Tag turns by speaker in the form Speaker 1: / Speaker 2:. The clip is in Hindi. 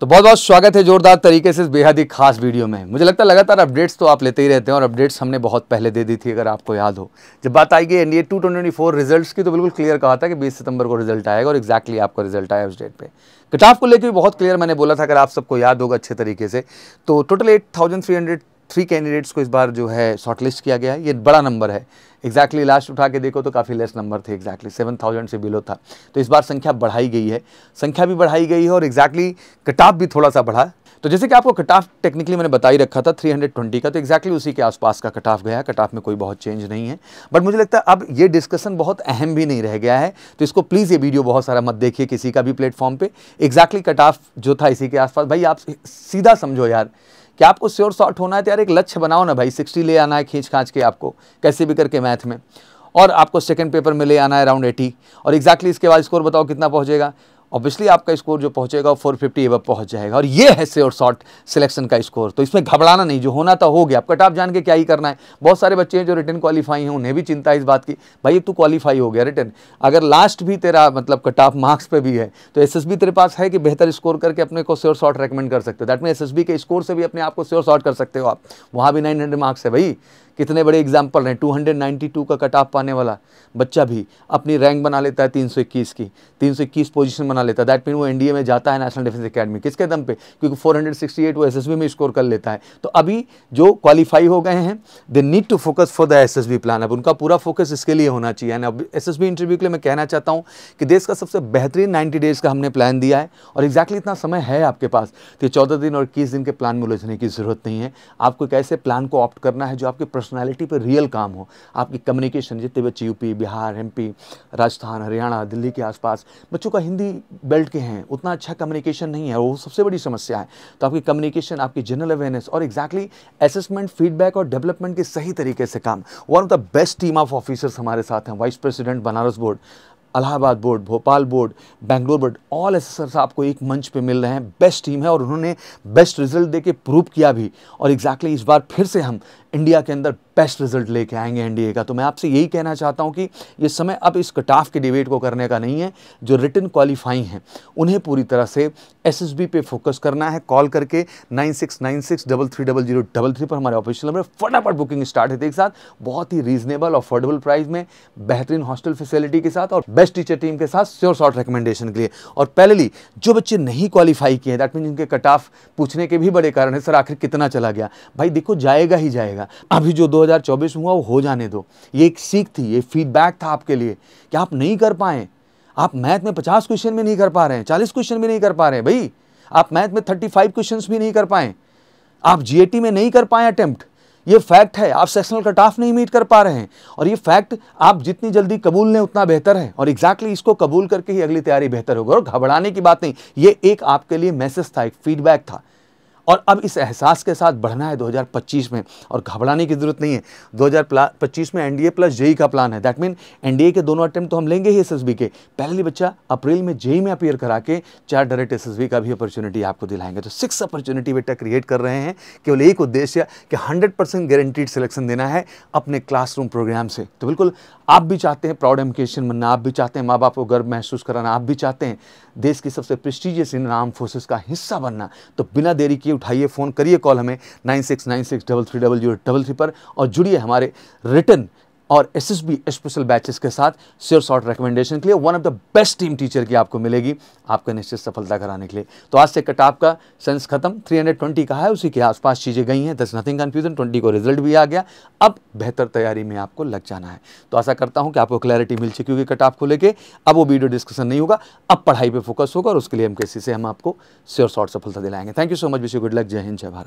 Speaker 1: तो बहुत बहुत स्वागत है जोरदार तरीके से इस बेहद ही खास वीडियो में मुझे लगता है लगातार अपडेट्स तो आप लेते ही रहते हैं और अपडेट्स हमने बहुत पहले दे दी थी अगर आपको याद हो जब बात आई गई NDA two twenty four result की तो बिल्कुल क्लियर कहा था कि बीस सितंबर को रिजल्ट आएगा और एक्जैक्टली exactly आपका रिजल्ट आया उस डेट पर कटाफ को लेकर भी बहुत क्लियर मैंने बोला था अगर आप सबको याद होगा अच्छे तरीके से तो total eight thousand three hundred three candidates को इस बार जो है शॉर्टलिस्ट किया गया है ये बड़ा नंबर है एग्जैक्टली exactly लास्ट उठा के देखो तो काफ़ी लेस नंबर थे एग्जैक्टली सेवन थाउजेंड से बिलो था तो इस बार संख्या बढ़ाई गई है संख्या भी बढ़ाई गई है और एग्जैक्टली कटाप भी थोड़ा सा बढ़ा तो जैसे कि आपको कटाफ टेक्निकली मैंने बता ही रखा था 320 का तो exactly उसी के आसपास का कटाफ गया कटाफ में कोई बहुत चेंज नहीं है बट मुझे लगता है अब ये डिस्कशन बहुत अहम भी नहीं रह गया है तो इसको प्लीज़ ये वीडियो बहुत सारा मत देखिए किसी का भी प्लेटफॉर्म पर एग्जैक्टली कटाफ जो था इसी के आसपास भाई आप सीधा समझो यार कि आपको श्योर शॉट होना है तो यार एक लक्ष्य बनाओ ना भाई सिक्सटी ले आना है खींच खाँच के आपको कैसे भी करके मैथ में और आपको सेकेंड पेपर में ले आना है अराउंड एटी और एक्जैक्टली exactly इसके बाद स्कोर बताओ कितना पहुँचेगा ऑब्वियसली आपका स्कोर जो पहुंचेगा फोर फिफ्टी एवब पहुंच जाएगा और ये है से और शॉर्ट सिलेक्शन का स्कोर तो इसमें घबराना नहीं जो होना था हो गया आपका टॉप जान के क्या ही करना है बहुत सारे बच्चे हैं जो रिटर्न क्वालिफाई हैं उन्हें भी चिंता है इस बात की भाई एक क्वालिफाई हो गया रिटर्न अगर लास्ट भी तेरा मतलब कट ऑफ मार्क्स पर भी है तो एस तेरे पास है कि बेहतर स्कोर करके अपने को श्योर शॉर्ट रिकमेंड कर सकते हो that mean S K score से भी अपने आप को श्योर शॉर्ट कर सकते हो आप वहाँ भी नाइन मार्क्स है भाई कितने बड़े एग्जाम्पल हैं 292 का कट ऑफ पाने वाला बच्चा भी अपनी रैंक बना लेता है 321 की 321 पोजीशन बना लेता है दैट मीन वो एनडीए में जाता है नेशनल डिफेंस एकेडमी किसके दम पे क्योंकि 468 वो एसएसबी में स्कोर कर लेता है तो अभी जो क्वालिफाई हो गए हैं they need to focus for the S plan अब उनका पूरा फोकस इसके लिए होना चाहिए अब एस इंटरव्यू के लिए मैं कहना चाहता हूँ कि देश का सबसे बेहतरीन नाइन्टी डेज़ का हमने प्लान दिया है और एग्जैक्टली इतना समय है आपके पास तो चौदह दिन और इक्कीस दिन के प्लान में उलझने की ज़रूरत नहीं है आपको कैसे प्लान को ऑप्ट करना है जो आपके प्रश्न पर्सनैलिटी पर रियल काम हो आपकी कम्युनिकेशन जितने बच्चे यूपी बिहार एमपी राजस्थान हरियाणा दिल्ली के आसपास बच्चों का हिंदी बेल्ट के हैं उतना अच्छा कम्युनिकेशन नहीं है वो सबसे बड़ी समस्या है तो आपकी कम्युनिकेशन आपकी जनरल अवेयरनेस और एग्जैक्टली असेसमेंट फीडबैक और डेवलपमेंट के सही तरीके से काम one of the best team of officers हमारे साथ हैं vice president Banaras board Allahabad board Bhopal board Bangalore board all assessors आपको एक मंच पे मिल रहे हैं बेस्ट टीम है और उन्होंने बेस्ट रिजल्ट दे के प्रूव किया भी और एग्जैक्टली exactly इस बार फिर से हम इंडिया के अंदर बेस्ट रिजल्ट लेके आएंगे एनडीए का तो मैं आपसे यही कहना चाहता हूँ कि ये समय अब इस कटाफ के डिबेट को करने का नहीं है जो रिटर्न क्वालिफाइंग हैं उन्हें पूरी तरह से एसएसबी पे फोकस करना है कॉल करके nine six nine six double three double zero double three पर हमारे ऑफिशियल नंबर फटाफट बुकिंग स्टार्ट है एक साथ बहुत ही रीजनेबल अफोर्डेबल प्राइस में बेहतरीन हॉस्टल फैसिलिटी के साथ और बेस्ट टीचर टीम के साथ श्योर शॉर्ट रिकमेंडेशन के लिए और पहले जो बच्चे नहीं क्वालिफाई किए दैट मीन जिनके कट ऑफ पूछने के भी बड़े कारण है सर आखिर कितना चला गया भाई देखो जाएगा ही जाएगा है अभी जो 2024 में हुआ वो हो जाने दो ये एक सीख थी ये फीडबैक था आपके लिए कि आप नहीं कर पाए आप मैथ में 50 क्वेश्चन भी नहीं कर पा रहे हैं चालीस क्वेश्चन भी नहीं कर पा रहे हैं भाई आप मैथ में 35 क्वेश्चंस भी नहीं कर पाए आप जी में नहीं कर पाए अटैम्प्ट ये फैक्ट है आप सेक्शनल कट ऑफ नहीं मीट कर पा रहे हैं और ये फैक्ट आप जितनी जल्दी कबूल लें उतना बेहतर है और एग्जैक्टली exactly इसको कबूल करके ही अगली तैयारी बेहतर होगी और घबराने की बात नहीं ये एक आपके लिए मैसेज था एक फीडबैक था और अब इस एहसास के साथ बढ़ना है 2025 में और घबराने की ज़रूरत नहीं है 2025 में एनडीए प्लस जेई का प्लान है दैट मीन एनडीए के दोनों अटैम्प्ट तो हम लेंगे ही एसएसबी के पहले बच्चा अप्रैल में जेई e e में अपीयर करा के चार डायरेक्ट एसएसबी का भी अपॉर्चुनिटी आपको दिलाएंगे तो सिक्स अपॉर्चुनिटी बेटा क्रिएट कर रहे हैं केवल एक उद्देश्य कि हंड्रेड परसेंट गारंटीड सिलेक्शन देना है अपने क्लासरूम प्रोग्राम से तो बिल्कुल आप भी चाहते हैं प्राउड एमकेशन बनना आप भी चाहते हैं माँ बाप को गर्व महसूस कराना आप भी चाहते हैं देश की सबसे प्रेस्टिजियस इन आर्म फोर्सेस का हिस्सा बनना तो बिना देरी किए उठाइए फ़ोन करिए कॉल हमें nine six nine six double three double zero double three पर और जुड़िए हमारे रिटर्न और S S B special batches के साथ सियर शॉर्ट रिकमेंडेशन के लिए one of the best team teacher की आपको मिलेगी आपका निश्चित सफलता कराने के लिए तो आज से कट आपका सेंस खत्म 320 का है उसी के आसपास चीज़ें गई हैं दस नथिंग कन्फ्यूजन 20 को रिजल्ट भी आ गया अब बेहतर तैयारी में आपको लग जाना है तो आशा करता हूँ कि आपको क्लैरिटी मिल चुकी होगी कट को लेकर अब वो वीडियो डिस्कशन नहीं होगा अब पढ़ाई पर फोकस होगा और उसके लिए एम से हम आपको सियर शॉर्ट सफलता दिलाएंगे thank you so much wish you good luck जय हिंद जय भारत